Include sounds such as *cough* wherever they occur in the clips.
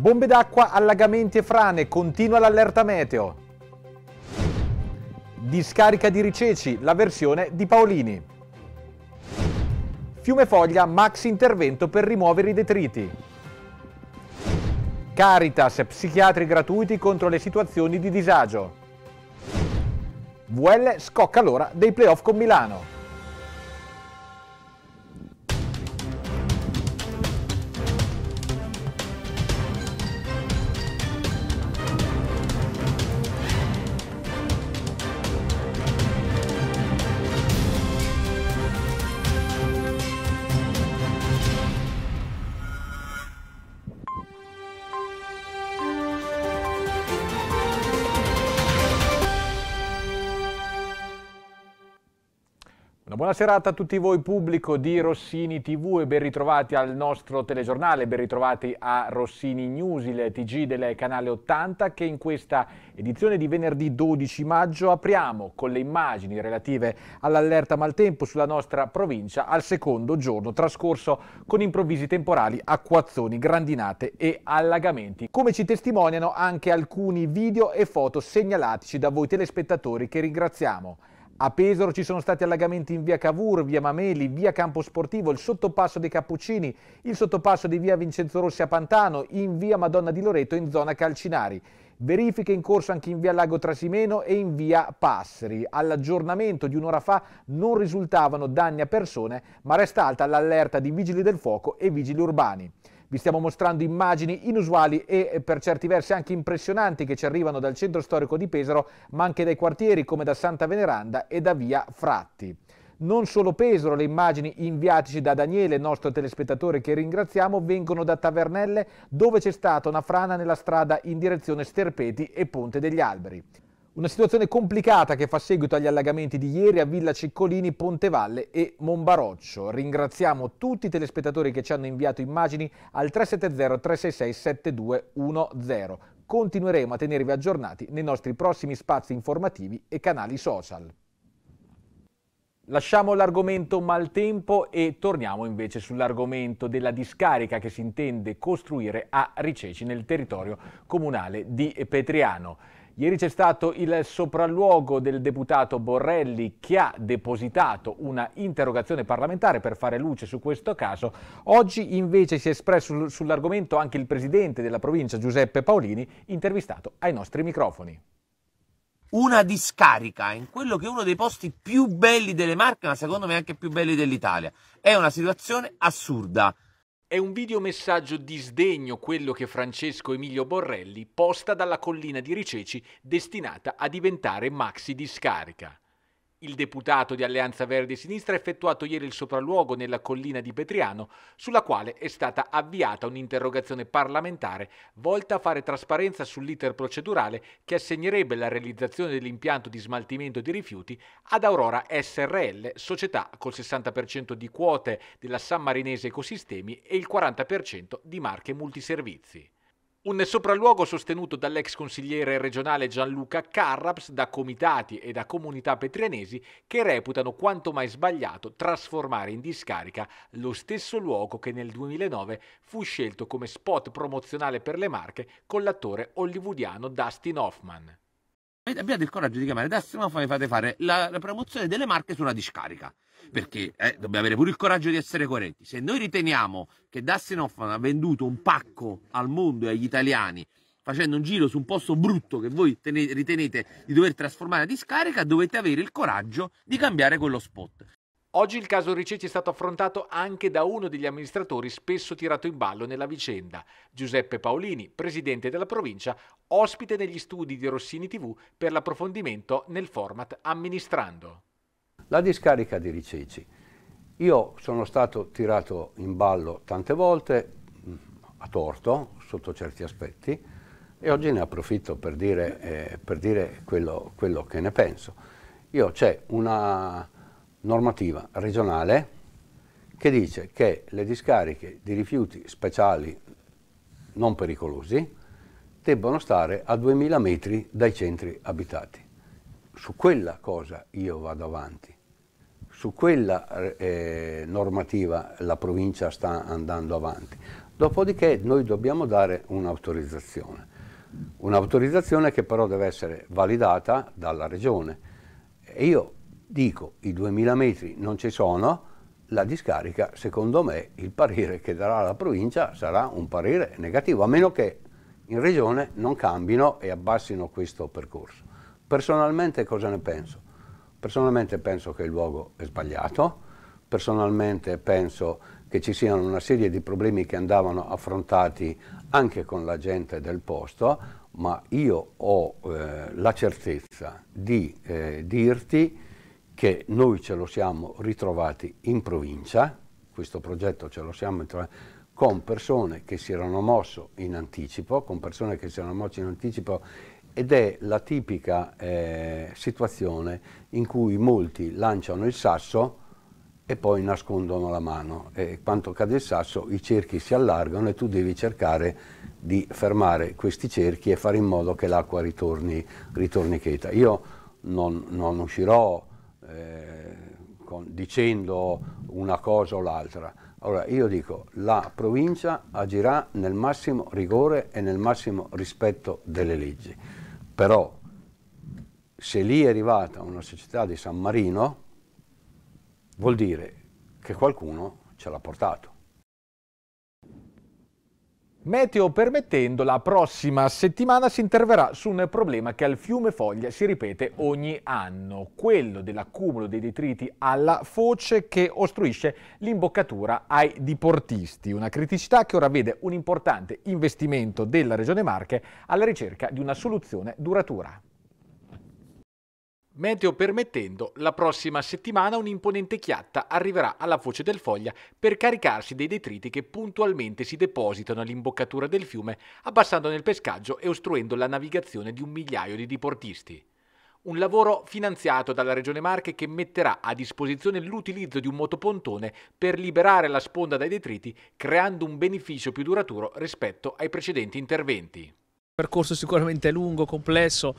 Bombe d'acqua, allagamenti e frane, continua l'allerta meteo. Discarica di Riceci, la versione di Paolini. Fiume Foglia, max intervento per rimuovere i detriti. Caritas, psichiatri gratuiti contro le situazioni di disagio. VL scocca l'ora dei playoff con Milano. Una buona serata a tutti voi pubblico di Rossini TV e ben ritrovati al nostro telegiornale, ben ritrovati a Rossini News, il TG del canale 80 che in questa edizione di venerdì 12 maggio apriamo con le immagini relative all'allerta maltempo sulla nostra provincia al secondo giorno trascorso con improvvisi temporali, acquazzoni, grandinate e allagamenti, come ci testimoniano anche alcuni video e foto segnalatici da voi telespettatori che ringraziamo. A Pesaro ci sono stati allagamenti in via Cavour, via Mameli, via Campo Sportivo, il sottopasso dei Cappuccini, il sottopasso di via Vincenzo Rossi a Pantano, in via Madonna di Loreto in zona Calcinari. Verifiche in corso anche in via Lago Trasimeno e in via Passeri. All'aggiornamento di un'ora fa non risultavano danni a persone, ma resta alta l'allerta di vigili del fuoco e vigili urbani vi stiamo mostrando immagini inusuali e per certi versi anche impressionanti che ci arrivano dal centro storico di Pesaro, ma anche dai quartieri come da Santa Veneranda e da via Fratti non solo Pesaro, le immagini inviateci da Daniele, nostro telespettatore che ringraziamo, vengono da Tavernelle dove c'è stata una frana nella strada in direzione Sterpeti e Ponte degli Alberi. Una situazione complicata che fa seguito agli allagamenti di ieri a Villa Ciccolini, Pontevalle e Monbaroccio. Ringraziamo tutti i telespettatori che ci hanno inviato immagini al 370-366-7210. Continueremo a tenervi aggiornati nei nostri prossimi spazi informativi e canali social. Lasciamo l'argomento maltempo e torniamo invece sull'argomento della discarica che si intende costruire a Riceci nel territorio comunale di Petriano. Ieri c'è stato il sopralluogo del deputato Borrelli che ha depositato una interrogazione parlamentare per fare luce su questo caso. Oggi invece si è espresso sull'argomento anche il presidente della provincia Giuseppe Paolini, intervistato ai nostri microfoni una discarica in quello che è uno dei posti più belli delle Marche, ma secondo me anche più belli dell'Italia. È una situazione assurda. È un videomessaggio di sdegno quello che Francesco Emilio Borrelli posta dalla collina di Riceci destinata a diventare maxi discarica. Il deputato di Alleanza Verdi e Sinistra ha effettuato ieri il sopralluogo nella collina di Petriano, sulla quale è stata avviata un'interrogazione parlamentare volta a fare trasparenza sull'iter procedurale che assegnerebbe la realizzazione dell'impianto di smaltimento di rifiuti ad Aurora SRL, società col 60% di quote della San Marinese Ecosistemi e il 40% di marche multiservizi. Un sopralluogo sostenuto dall'ex consigliere regionale Gianluca Carraps da comitati e da comunità petrianesi che reputano quanto mai sbagliato trasformare in discarica lo stesso luogo che nel 2009 fu scelto come spot promozionale per le marche con l'attore hollywoodiano Dustin Hoffman abbiate il coraggio di chiamare Tassimafa e fate fare la, la, promozione delle marche sulla discarica. Perché eh, dobbiamo avere pure il coraggio di essere coerenti. Se noi riteniamo che Dustin Hoffman ha venduto un pacco al mondo e agli italiani facendo un giro su un posto brutto che voi tenete, ritenete di dover trasformare a discarica, dovete avere il coraggio di cambiare quello spot. Oggi il caso Riceci è stato affrontato anche da uno degli amministratori spesso tirato in ballo nella vicenda, Giuseppe Paolini, presidente della provincia, ospite negli studi di Rossini TV per l'approfondimento nel format Amministrando. La discarica di Riceci. Io sono stato tirato in ballo tante volte, mm, a torto, sotto certi aspetti, e oggi ne approfitto per dire, eh, per dire quello, quello che ne penso. Io c'è una normativa regionale che dice che le discariche di rifiuti speciali non pericolosi debbono stare a 2000 metri dai centri abitati. Su quella cosa io vado avanti, su quella eh, normativa la provincia sta andando avanti. Dopodiché noi dobbiamo dare un'autorizzazione, un'autorizzazione che però deve essere validata dalla regione. E io dico i 2000 metri non ci sono, la discarica secondo me il parere che darà la provincia sarà un parere negativo, a meno che in regione non cambino e abbassino questo percorso. Personalmente cosa ne penso? Personalmente penso che il luogo è sbagliato, personalmente penso che ci siano una serie di problemi che andavano affrontati anche con la gente del posto, ma io ho eh, la certezza di eh, dirti che noi ce lo siamo ritrovati in provincia, questo progetto ce lo siamo ritrovati con persone che si erano mosso in anticipo, con persone che si erano mosse in anticipo ed è la tipica eh, situazione in cui molti lanciano il sasso e poi nascondono la mano e quando cade il sasso i cerchi si allargano e tu devi cercare di fermare questi cerchi e fare in modo che l'acqua ritorni, ritorni cheta. Io non, non uscirò eh, con, dicendo una cosa o l'altra. Allora io dico, la provincia agirà nel massimo rigore e nel massimo rispetto delle leggi, però se lì è arrivata una società di San Marino vuol dire che qualcuno ce l'ha portato. Meteo permettendo, la prossima settimana si interverrà su un problema che al fiume Foglia si ripete ogni anno, quello dell'accumulo dei detriti alla foce che ostruisce l'imboccatura ai diportisti, una criticità che ora vede un importante investimento della Regione Marche alla ricerca di una soluzione duratura. Meteo permettendo, la prossima settimana un'imponente chiatta arriverà alla foce del Foglia per caricarsi dei detriti che puntualmente si depositano all'imboccatura del fiume, abbassandone il pescaggio e ostruendo la navigazione di un migliaio di diportisti. Un lavoro finanziato dalla Regione Marche che metterà a disposizione l'utilizzo di un motopontone per liberare la sponda dai detriti, creando un beneficio più duraturo rispetto ai precedenti interventi percorso sicuramente lungo, complesso,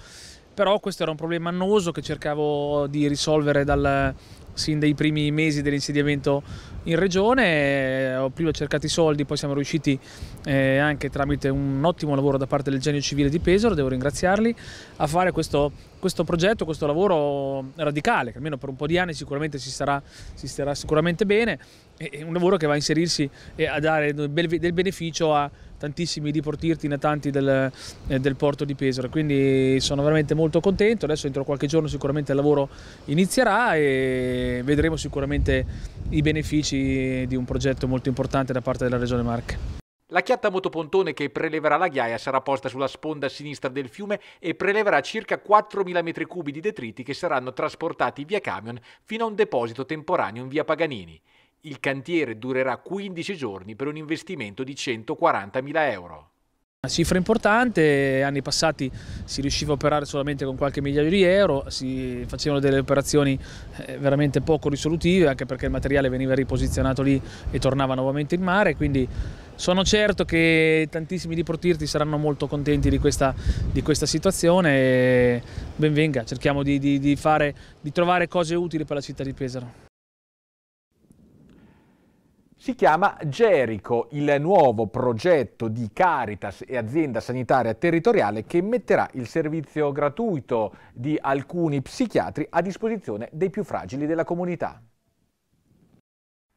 però questo era un problema annoso che cercavo di risolvere dal, sin dai primi mesi dell'insediamento in regione, eh, ho prima cercato i soldi, poi siamo riusciti eh, anche tramite un ottimo lavoro da parte del Genio Civile di Pesaro, devo ringraziarli, a fare questo, questo progetto, questo lavoro radicale, che almeno per un po' di anni sicuramente si starà, si starà sicuramente bene, è un lavoro che va a inserirsi e a dare del beneficio a tantissimi diportirti natanti del, eh, del porto di Pesaro, quindi sono veramente molto contento, adesso entro qualche giorno sicuramente il lavoro inizierà e vedremo sicuramente i benefici di un progetto molto importante da parte della Regione Marche. La chiatta motopontone che preleverà la ghiaia sarà posta sulla sponda sinistra del fiume e preleverà circa 4.000 metri cubi di detriti che saranno trasportati via camion fino a un deposito temporaneo in via Paganini. Il cantiere durerà 15 giorni per un investimento di 140.000 euro. Una cifra importante, anni passati si riusciva a operare solamente con qualche migliaio di euro, si facevano delle operazioni eh, veramente poco risolutive anche perché il materiale veniva riposizionato lì e tornava nuovamente in mare, quindi sono certo che tantissimi di diportirti saranno molto contenti di questa, di questa situazione e ben venga, cerchiamo di, di, di, fare, di trovare cose utili per la città di Pesaro. Si chiama Gerico, il nuovo progetto di Caritas e azienda sanitaria territoriale che metterà il servizio gratuito di alcuni psichiatri a disposizione dei più fragili della comunità.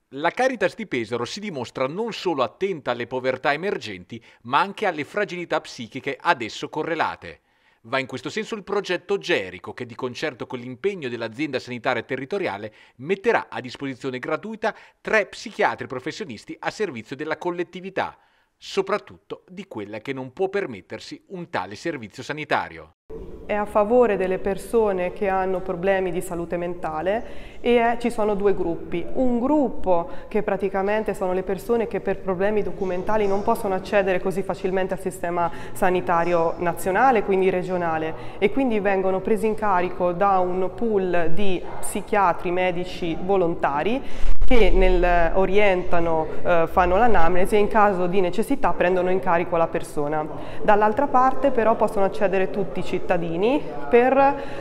La Caritas di Pesaro si dimostra non solo attenta alle povertà emergenti, ma anche alle fragilità psichiche ad esso correlate. Va in questo senso il progetto Gerico che di concerto con l'impegno dell'azienda sanitaria territoriale metterà a disposizione gratuita tre psichiatri professionisti a servizio della collettività, soprattutto di quella che non può permettersi un tale servizio sanitario è a favore delle persone che hanno problemi di salute mentale e è, ci sono due gruppi. Un gruppo che praticamente sono le persone che per problemi documentali non possono accedere così facilmente al sistema sanitario nazionale, quindi regionale, e quindi vengono presi in carico da un pool di psichiatri, medici volontari che nel, eh, orientano, eh, fanno l'anamnesi e in caso di necessità prendono in carico la persona. Dall'altra parte però possono accedere tutti i cittadini per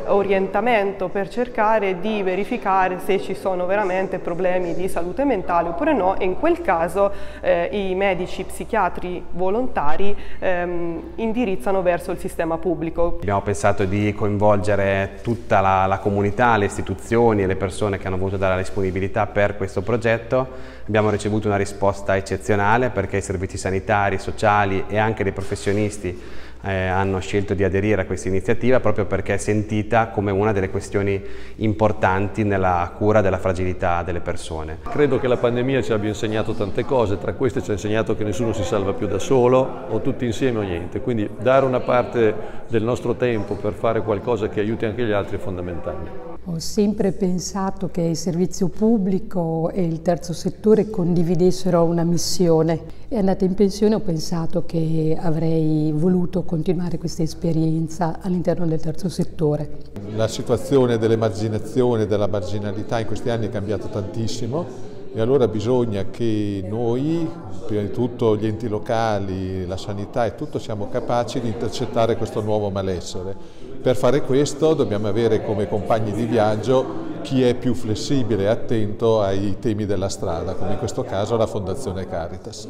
orientamento, per cercare di verificare se ci sono veramente problemi di salute mentale oppure no e in quel caso eh, i medici psichiatri volontari ehm, indirizzano verso il sistema pubblico. Abbiamo pensato di coinvolgere tutta la, la comunità, le istituzioni e le persone che hanno avuto dalla disponibilità per questo questo progetto Abbiamo ricevuto una risposta eccezionale perché i servizi sanitari, sociali e anche dei professionisti eh, hanno scelto di aderire a questa iniziativa proprio perché è sentita come una delle questioni importanti nella cura della fragilità delle persone. Credo che la pandemia ci abbia insegnato tante cose, tra queste ci ha insegnato che nessuno si salva più da solo o tutti insieme o niente, quindi dare una parte del nostro tempo per fare qualcosa che aiuti anche gli altri è fondamentale. Ho sempre pensato che il servizio pubblico e il terzo settore creature condividessero una missione. E andata in pensione ho pensato che avrei voluto continuare questa esperienza all'interno del terzo settore. La situazione dell'emarginazione, e della marginalità in questi anni è cambiata tantissimo e allora bisogna che noi, prima di tutto gli enti locali, la sanità e tutto, siamo capaci di intercettare questo nuovo malessere per fare questo dobbiamo avere come compagni di viaggio chi è più flessibile e attento ai temi della strada, come in questo caso la Fondazione Caritas.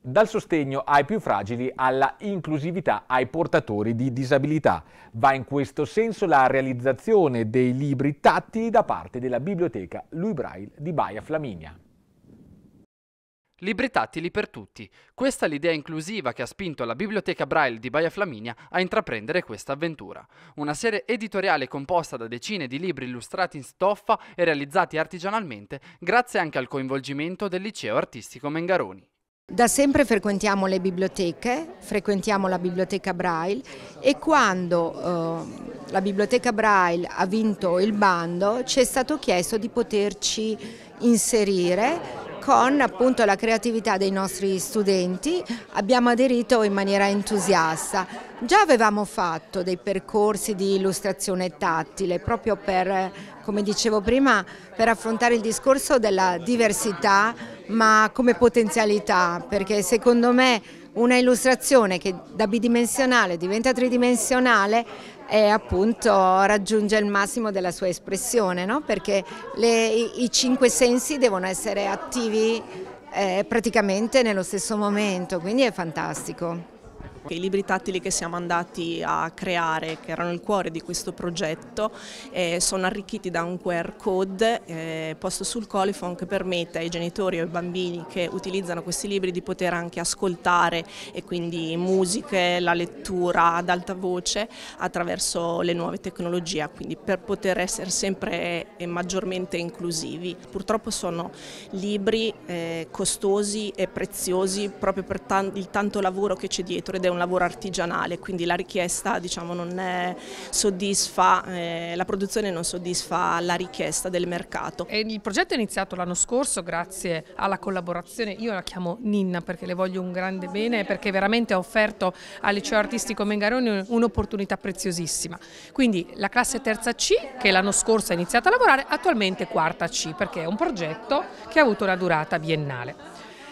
Dal sostegno ai più fragili alla inclusività ai portatori di disabilità. Va in questo senso la realizzazione dei libri tattili da parte della Biblioteca Louis Braille di Baia Flaminia. Libri tattili per tutti. Questa è l'idea inclusiva che ha spinto la Biblioteca Braille di Baia Flaminia a intraprendere questa avventura. Una serie editoriale composta da decine di libri illustrati in stoffa e realizzati artigianalmente grazie anche al coinvolgimento del Liceo Artistico Mengaroni. Da sempre frequentiamo le biblioteche, frequentiamo la biblioteca Braille e quando eh, la biblioteca Braille ha vinto il bando ci è stato chiesto di poterci inserire con appunto, la creatività dei nostri studenti abbiamo aderito in maniera entusiasta. Già avevamo fatto dei percorsi di illustrazione tattile proprio per, come dicevo prima, per affrontare il discorso della diversità ma come potenzialità perché secondo me una illustrazione che da bidimensionale diventa tridimensionale e appunto raggiunge il massimo della sua espressione, no? perché le, i, i cinque sensi devono essere attivi eh, praticamente nello stesso momento, quindi è fantastico. I libri tattili che siamo andati a creare, che erano il cuore di questo progetto, eh, sono arricchiti da un QR code eh, posto sul coliphone che permette ai genitori o ai bambini che utilizzano questi libri di poter anche ascoltare e quindi musiche, la lettura ad alta voce attraverso le nuove tecnologie, quindi per poter essere sempre e eh, maggiormente inclusivi. Purtroppo sono libri eh, costosi e preziosi proprio per il tanto lavoro che c'è dietro ed è una un lavoro artigianale, quindi la richiesta diciamo, non è, soddisfa, eh, la produzione non soddisfa la richiesta del mercato. E il progetto è iniziato l'anno scorso grazie alla collaborazione, io la chiamo Ninna perché le voglio un grande bene, perché veramente ha offerto al liceo artistico Mengaroni un'opportunità preziosissima. Quindi la classe terza C che l'anno scorso ha iniziato a lavorare, attualmente quarta C perché è un progetto che ha avuto una durata biennale.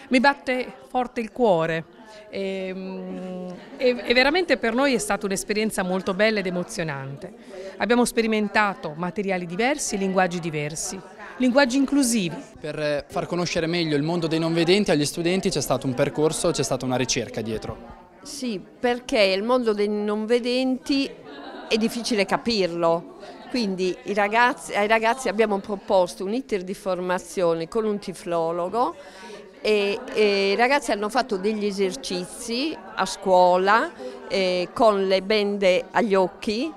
Mi batte forte il cuore e, ehm, e, e veramente per noi è stata un'esperienza molto bella ed emozionante. Abbiamo sperimentato materiali diversi e linguaggi diversi linguaggi inclusivi. Per far conoscere meglio il mondo dei non vedenti agli studenti c'è stato un percorso, c'è stata una ricerca dietro. Sì, perché il mondo dei non vedenti è difficile capirlo, quindi ragazzi, ai ragazzi abbiamo proposto un iter di formazione con un tiflologo e, e i ragazzi hanno fatto degli esercizi a scuola eh, con le bende agli occhi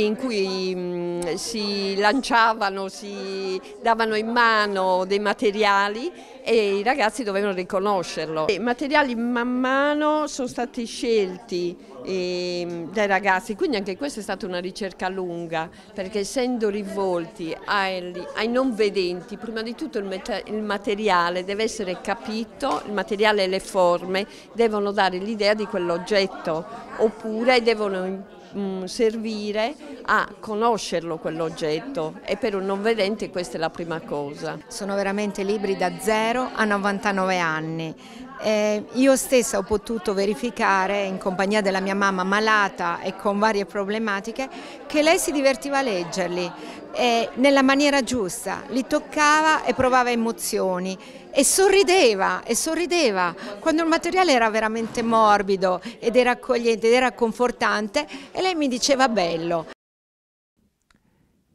in cui mm, si lanciavano, si davano in mano dei materiali e i ragazzi dovevano riconoscerlo. I materiali man mano sono stati scelti ehm, dai ragazzi, quindi anche questa è stata una ricerca lunga, perché essendo rivolti ai, ai non vedenti, prima di tutto il, il materiale deve essere capito, il materiale e le forme devono dare l'idea di quell'oggetto, oppure devono mh, mm, servire a conoscerlo quell'oggetto e per un non vedente questa è la prima cosa. Sono veramente libri da 0 a 99 anni eh, io stessa ho potuto verificare, in compagnia della mia mamma malata e con varie problematiche, che lei si divertiva a leggerli eh, nella maniera giusta, li toccava e provava emozioni e sorrideva, e sorrideva quando il materiale era veramente morbido ed era accogliente ed era confortante e lei mi diceva bello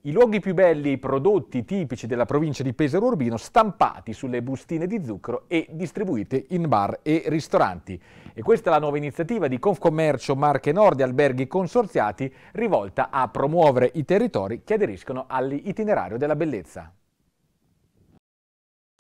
i luoghi più belli, i prodotti tipici della provincia di Pesaro Urbino, stampati sulle bustine di zucchero e distribuite in bar e ristoranti. E questa è la nuova iniziativa di Confcommercio Marche Nord e alberghi consorziati rivolta a promuovere i territori che aderiscono all'itinerario della bellezza.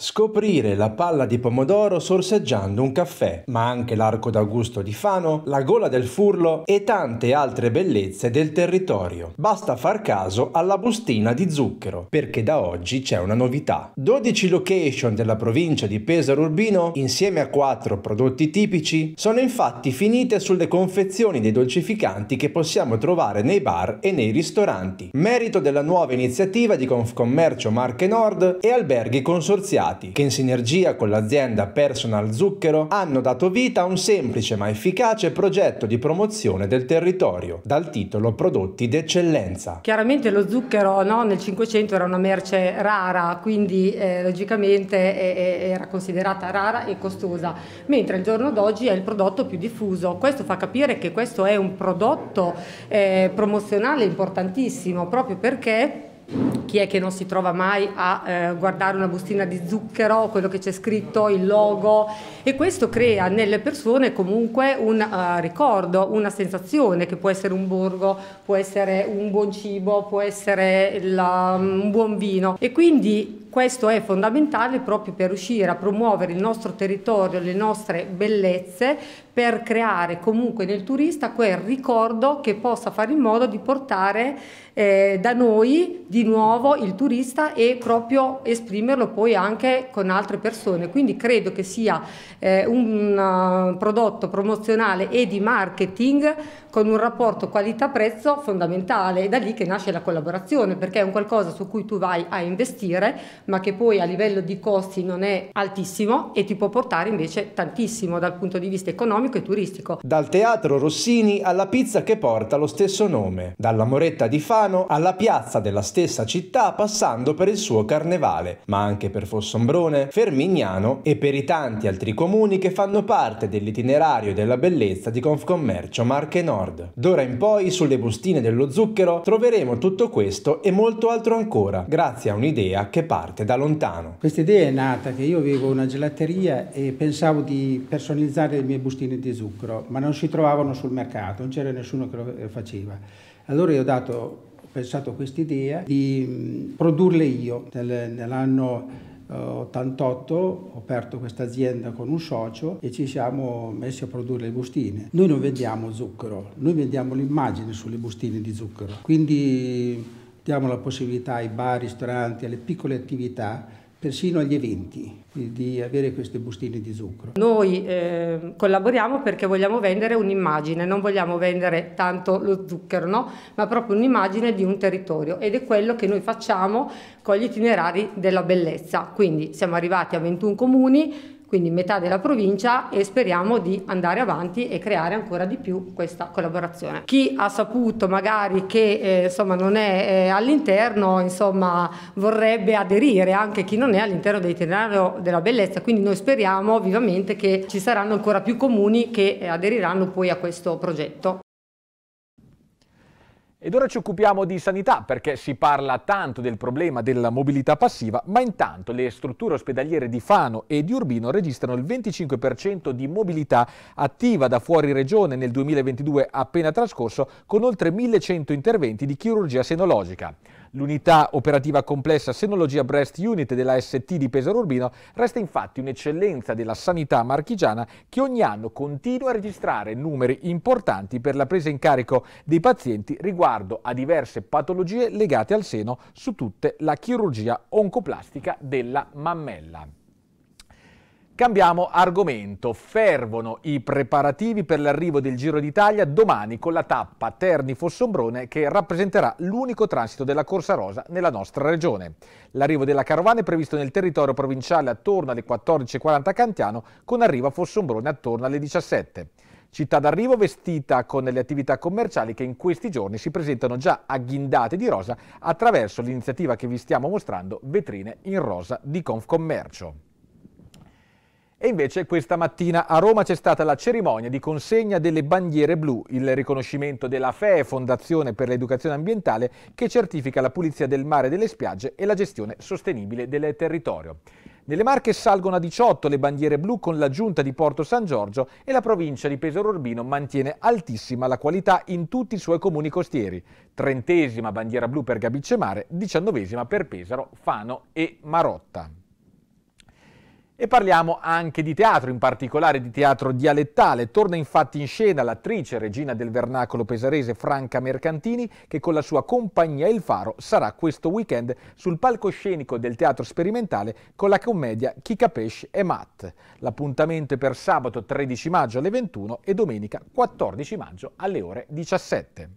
Scoprire la palla di pomodoro sorseggiando un caffè, ma anche l'arco d'Augusto di Fano, la gola del Furlo e tante altre bellezze del territorio. Basta far caso alla bustina di zucchero, perché da oggi c'è una novità. 12 location della provincia di Pesaro Urbino, insieme a 4 prodotti tipici, sono infatti finite sulle confezioni dei dolcificanti che possiamo trovare nei bar e nei ristoranti, merito della nuova iniziativa di Confcommercio Marche Nord e alberghi consorziali Colorati, che in sinergia con l'azienda Personal Zucchero hanno dato vita a un semplice ma efficace progetto di promozione del territorio, dal titolo Prodotti d'eccellenza. Chiaramente lo zucchero no, nel 500 era una merce rara, quindi eh, logicamente eh, era considerata rara e costosa, mentre al giorno d'oggi è il prodotto più diffuso. Questo fa capire che questo è un prodotto eh, promozionale importantissimo, proprio perché chi è che non si trova mai a eh, guardare una bustina di zucchero, quello che c'è scritto, il logo e questo crea nelle persone comunque un uh, ricordo, una sensazione che può essere un borgo, può essere un buon cibo, può essere la, un buon vino e quindi questo è fondamentale proprio per riuscire a promuovere il nostro territorio, le nostre bellezze, per creare comunque nel turista quel ricordo che possa fare in modo di portare eh, da noi di nuovo il turista e proprio esprimerlo poi anche con altre persone. Quindi credo che sia eh, un uh, prodotto promozionale e di marketing con un rapporto qualità-prezzo fondamentale. È da lì che nasce la collaborazione, perché è un qualcosa su cui tu vai a investire, ma che poi a livello di costi non è altissimo e ti può portare invece tantissimo dal punto di vista economico e turistico. Dal teatro Rossini alla pizza che porta lo stesso nome, dalla Moretta di Fano alla piazza della stessa città passando per il suo carnevale, ma anche per Fossombrone, Fermignano e per i tanti altri comuni che fanno parte dell'itinerario della bellezza di Confcommercio Marche Nord. Nord. D'ora in poi sulle bustine dello zucchero troveremo tutto questo e molto altro ancora, grazie a un'idea che parte da lontano. Questa idea è nata che io avevo una gelateria e pensavo di personalizzare le mie bustine di zucchero, ma non si trovavano sul mercato, non c'era nessuno che lo eh, faceva. Allora io ho dato ho pensato a quest'idea di mm, produrle io nell'anno 88 ho aperto questa azienda con un socio e ci siamo messi a produrre le bustine. Noi non vendiamo zucchero, noi vendiamo l'immagine sulle bustine di zucchero. Quindi diamo la possibilità ai bar, ai ristoranti, alle piccole attività persino agli eventi, di avere queste bustine di zucchero. Noi eh, collaboriamo perché vogliamo vendere un'immagine, non vogliamo vendere tanto lo zucchero, no? ma proprio un'immagine di un territorio ed è quello che noi facciamo con gli itinerari della bellezza. Quindi siamo arrivati a 21 comuni, quindi metà della provincia e speriamo di andare avanti e creare ancora di più questa collaborazione. Chi ha saputo magari che eh, insomma, non è eh, all'interno insomma, vorrebbe aderire, anche chi non è all'interno dell'itinerario della bellezza, quindi noi speriamo vivamente che ci saranno ancora più comuni che eh, aderiranno poi a questo progetto. Ed ora ci occupiamo di sanità perché si parla tanto del problema della mobilità passiva, ma intanto le strutture ospedaliere di Fano e di Urbino registrano il 25% di mobilità attiva da fuori regione nel 2022 appena trascorso con oltre 1100 interventi di chirurgia senologica. L'unità operativa complessa Senologia Breast Unit della ST di Pesaro Urbino resta infatti un'eccellenza della sanità marchigiana che ogni anno continua a registrare numeri importanti per la presa in carico dei pazienti riguardo a diverse patologie legate al seno su tutta la chirurgia oncoplastica della mammella. Cambiamo argomento. Fervono i preparativi per l'arrivo del Giro d'Italia domani con la tappa Terni-Fossombrone che rappresenterà l'unico transito della Corsa Rosa nella nostra regione. L'arrivo della carovana è previsto nel territorio provinciale attorno alle 14.40 a Cantiano con arrivo a Fossombrone attorno alle 17.00. Città d'arrivo vestita con le attività commerciali che in questi giorni si presentano già agghindate di rosa attraverso l'iniziativa che vi stiamo mostrando Vetrine in Rosa di Confcommercio. E invece questa mattina a Roma c'è stata la cerimonia di consegna delle bandiere blu, il riconoscimento della FEE, Fondazione per l'Educazione Ambientale, che certifica la pulizia del mare e delle spiagge e la gestione sostenibile del territorio. Nelle Marche salgono a 18 le bandiere blu con l'aggiunta di Porto San Giorgio e la provincia di Pesaro Urbino mantiene altissima la qualità in tutti i suoi comuni costieri. Trentesima bandiera blu per Gabicce Mare, diciannovesima per Pesaro, Fano e Marotta. E parliamo anche di teatro, in particolare di teatro dialettale. Torna infatti in scena l'attrice regina del vernacolo pesarese Franca Mercantini che con la sua compagnia Il Faro sarà questo weekend sul palcoscenico del teatro sperimentale con la commedia Chi capisce è Matt. L'appuntamento è per sabato 13 maggio alle 21 e domenica 14 maggio alle ore 17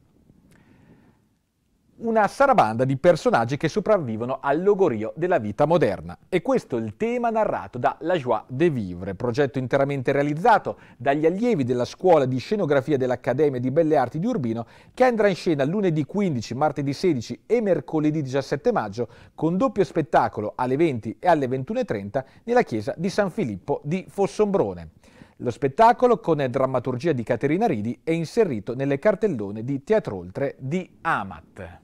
una sarabanda di personaggi che sopravvivono al logorio della vita moderna. E questo è il tema narrato da La Joie de Vivre, progetto interamente realizzato dagli allievi della scuola di scenografia dell'Accademia di Belle Arti di Urbino, che andrà in scena lunedì 15, martedì 16 e mercoledì 17 maggio con doppio spettacolo alle 20 e alle 21.30 nella chiesa di San Filippo di Fossombrone. Lo spettacolo, con drammaturgia di Caterina Ridi, è inserito nelle cartellone di Teatro Oltre di Amat.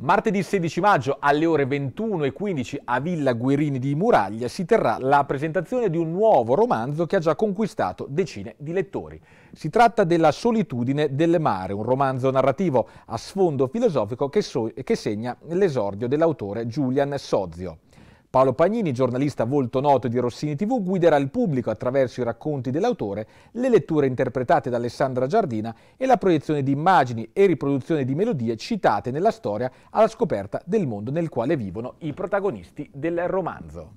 Martedì 16 maggio alle ore 21.15 a Villa Guerini di Muraglia si terrà la presentazione di un nuovo romanzo che ha già conquistato decine di lettori. Si tratta della Solitudine del mare, un romanzo narrativo a sfondo filosofico che, so che segna l'esordio dell'autore Julian Sozio. Paolo Pagnini, giornalista volto noto di Rossini TV, guiderà il pubblico attraverso i racconti dell'autore, le letture interpretate da Alessandra Giardina e la proiezione di immagini e riproduzione di melodie citate nella storia alla scoperta del mondo nel quale vivono i protagonisti del romanzo.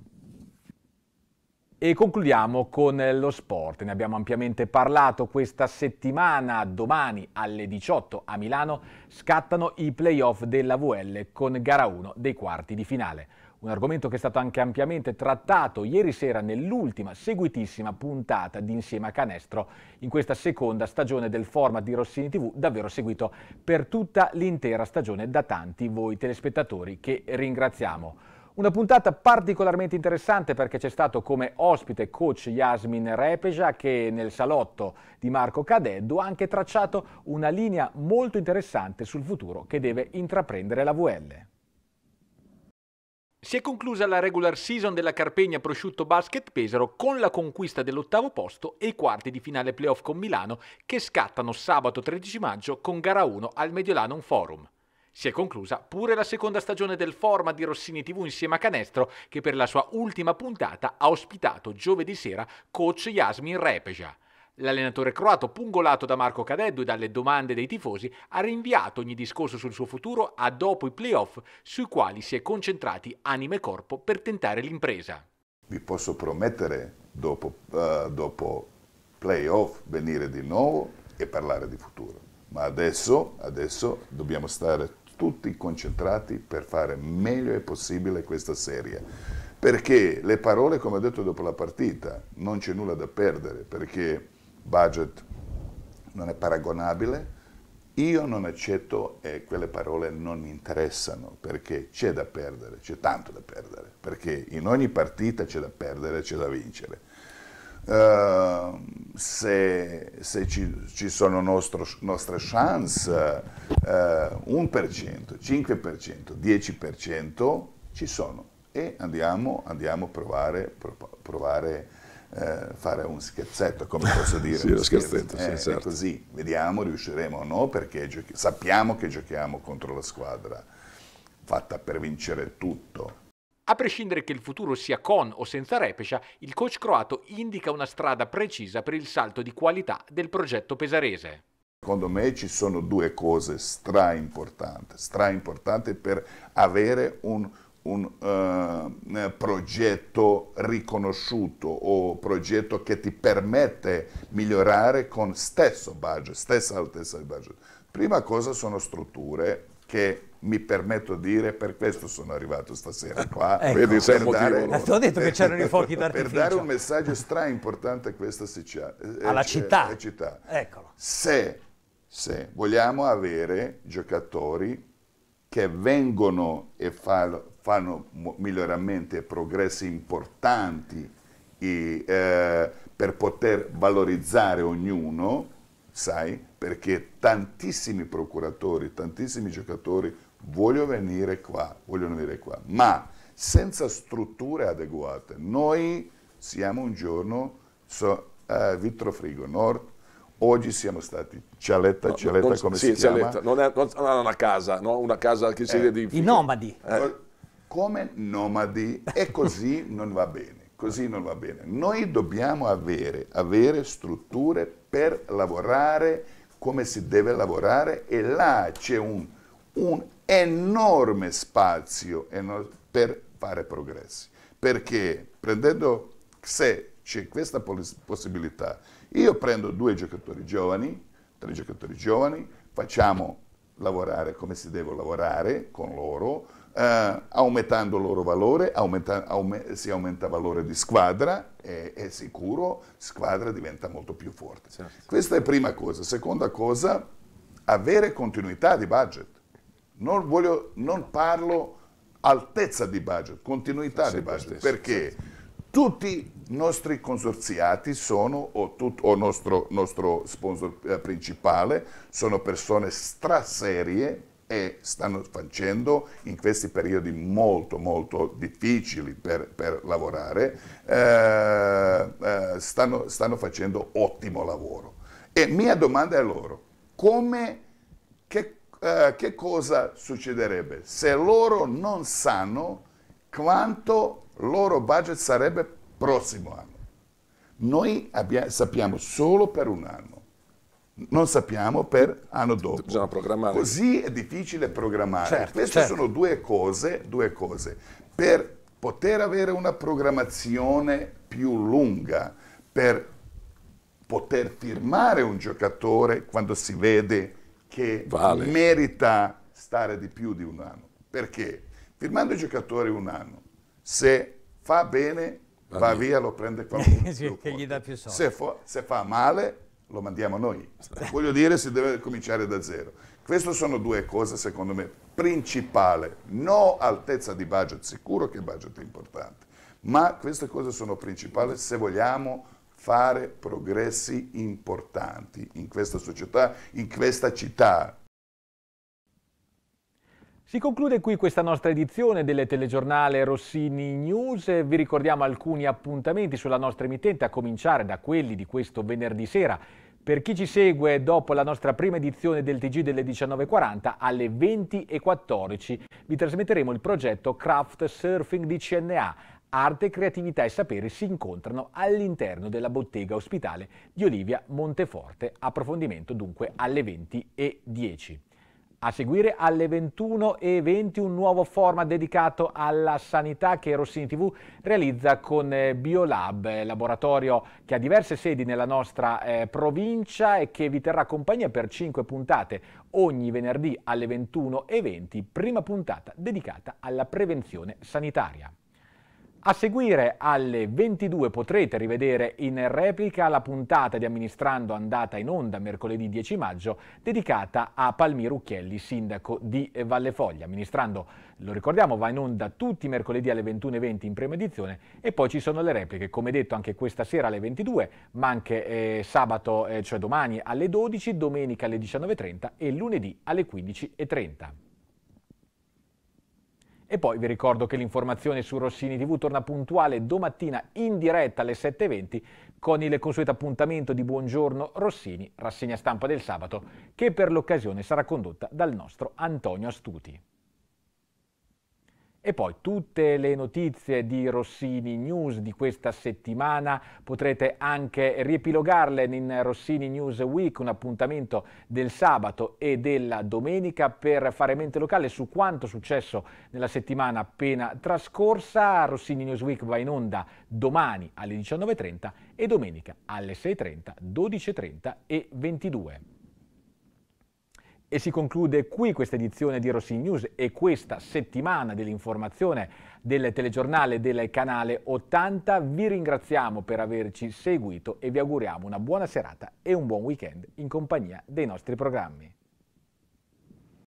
E concludiamo con lo sport, ne abbiamo ampiamente parlato questa settimana, domani alle 18 a Milano scattano i playoff della VL con gara 1 dei quarti di finale. Un argomento che è stato anche ampiamente trattato ieri sera nell'ultima seguitissima puntata di Insieme a Canestro in questa seconda stagione del format di Rossini TV, davvero seguito per tutta l'intera stagione da tanti voi telespettatori che ringraziamo. Una puntata particolarmente interessante perché c'è stato come ospite coach Yasmin Repeja che nel salotto di Marco Cadeddu ha anche tracciato una linea molto interessante sul futuro che deve intraprendere la VL. Si è conclusa la regular season della Carpegna Prosciutto Basket Pesaro con la conquista dell'ottavo posto e i quarti di finale playoff con Milano che scattano sabato 13 maggio con gara 1 al Mediolanum Forum. Si è conclusa pure la seconda stagione del format di Rossini TV insieme a Canestro che per la sua ultima puntata ha ospitato giovedì sera coach Yasmin Repeja. L'allenatore croato, pungolato da Marco Cadeddu e dalle domande dei tifosi, ha rinviato ogni discorso sul suo futuro a dopo i playoff sui quali si è concentrati anima e corpo per tentare l'impresa. Vi posso promettere dopo, uh, dopo playoff venire di nuovo e parlare di futuro. Ma adesso, adesso dobbiamo stare tutti concentrati per fare meglio possibile questa serie perché le parole, come ho detto dopo la partita, non c'è nulla da perdere, perché budget non è paragonabile, io non accetto e quelle parole non mi interessano perché c'è da perdere, c'è tanto da perdere, perché in ogni partita c'è da perdere, c'è da vincere. Uh, se, se ci, ci, sono nostro, nostre chance, uh, 1%, 5%, 10% ci sono e andiamo, andiamo a provare, provare eh, fare un scherzetto, come posso dire? *laughs* sì, lo scherzetto, scherzetto eh, sì, certo. così, vediamo, riusciremo o no, perché giochi- sappiamo che giochiamo contro la squadra fatta per vincere tutto. A prescindere che il futuro sia con o senza Repescia, il coach croato indica una strada precisa per il salto di qualità del progetto pesarese. Secondo me ci sono due cose stra importanti, stra importanti per avere un un eh, eh, progetto riconosciuto o progetto che ti permette migliorare con stesso budget, stessa altezza di budget. Prima cosa sono strutture che mi permetto di dire, per questo sono arrivato stasera qua, *laughs* ecco, per dare, ho detto che i fuochi Per dare un messaggio stra importante a questa sicia, eh, eh, Alla città. città. Eccolo. Se, se vogliamo avere giocatori che vengono e fanno fanno miglioramenti e progressi importanti e, eh, per poter valorizzare ognuno, sai, perché tantissimi procuratori, tantissimi giocatori vogliono venire qua, vogliono venire qua, ma senza strutture adeguate. Noi siamo un giorno so, uh, Frigo Nord, Oggi siamo stati Cialetta, no, Cialetta non, come sì, si Cialetta. chiama? Non, è, non, una casa, no? una casa che si eh, I nomadi. Eh come nomadi e così non va bene. Così non va bene. Noi dobbiamo avere, avere strutture per lavorare come si deve lavorare e là c'è un, un enorme spazio per fare progressi. Perché prendendo, se c'è questa possibilità, io prendo due giocatori giovani, tre giocatori giovani, facciamo lavorare come si deve lavorare con loro, eh, aumentando il loro valore, aumenta, aume, si aumenta il valore di squadra e, è sicuro squadra diventa molto più forte. Certo. Questa è la prima cosa. Seconda cosa, avere continuità di budget. Non, voglio, non parlo altezza di budget, continuità di budget, stesso, perché sì. tutti i nostri consorziati sono, o, il nostro, nostro sponsor eh, principale, sono persone straserie e stanno facendo in questi periodi molto molto difficili per, per lavorare, eh, eh, stanno, stanno, facendo ottimo lavoro. E mia domanda è loro, come, che, eh, che cosa succederebbe se loro non sanno quanto loro budget sarebbe prossimo anno? Noi abbiamo, sappiamo solo per un anno non sappiamo per anno dopo. Bisogna programmare. Così è difficile programmare. Certo, Queste certo. sono due cose, due cose. Per poter avere una programmazione più lunga, per poter firmare un giocatore quando si vede che vale. merita stare di più di un anno. Perché? Firmando il giocatore un anno, se fa bene, va, va via, lo prende *laughs* qualcuno. che gli dà più soldi. Se, se fa male, lo mandiamo noi. Voglio dire, si deve cominciare da zero. Queste sono due cose, secondo me, principali. No altezza di budget, sicuro che il budget è importante, ma queste cose sono principali se vogliamo fare progressi importanti in questa società, in questa città. Si conclude qui questa nostra edizione del telegiornale Rossini News. Vi ricordiamo alcuni appuntamenti sulla nostra emittente, a cominciare da quelli di questo venerdì sera per chi ci segue dopo la nostra prima edizione del TG delle 19.40 alle 20.14 vi trasmetteremo il progetto Craft Surfing di CNA. Arte, creatività e sapere si incontrano all'interno della bottega ospitale di Olivia Monteforte. Approfondimento dunque alle 20.10. A seguire alle 21.20 un nuovo format dedicato alla sanità che Rossini TV realizza con eh, Biolab, eh, laboratorio che ha diverse sedi nella nostra eh, provincia e che vi terrà compagnia per 5 puntate ogni venerdì alle 21.20, prima puntata dedicata alla prevenzione sanitaria. A seguire alle 22 potrete rivedere in replica la puntata di Amministrando andata in onda mercoledì 10 maggio dedicata a Palmiro Ucchielli, sindaco di Vallefoglia. Amministrando, lo ricordiamo, va in onda tutti i mercoledì alle 21.20 in prima edizione e poi ci sono le repliche, come detto anche questa sera alle 22, ma anche eh, sabato, eh, cioè domani alle 12, domenica alle 19.30 e lunedì alle 15.30. E poi vi ricordo che l'informazione su Rossini TV torna puntuale domattina in diretta alle 7.20 con il consueto appuntamento di Buongiorno Rossini, rassegna stampa del sabato, che per l'occasione sarà condotta dal nostro Antonio Astuti. E poi tutte le notizie di Rossini News di questa settimana potrete anche riepilogarle in Rossini News Week, un appuntamento del sabato e della domenica per fare mente locale su quanto successo nella settimana appena trascorsa. Rossini News Week va in onda domani alle 19.30 e domenica alle 6.30, 12.30 e 22. E si conclude qui questa edizione di Rossi News e questa settimana dell'informazione del telegiornale del canale 80. Vi ringraziamo per averci seguito e vi auguriamo una buona serata e un buon weekend in compagnia dei nostri programmi.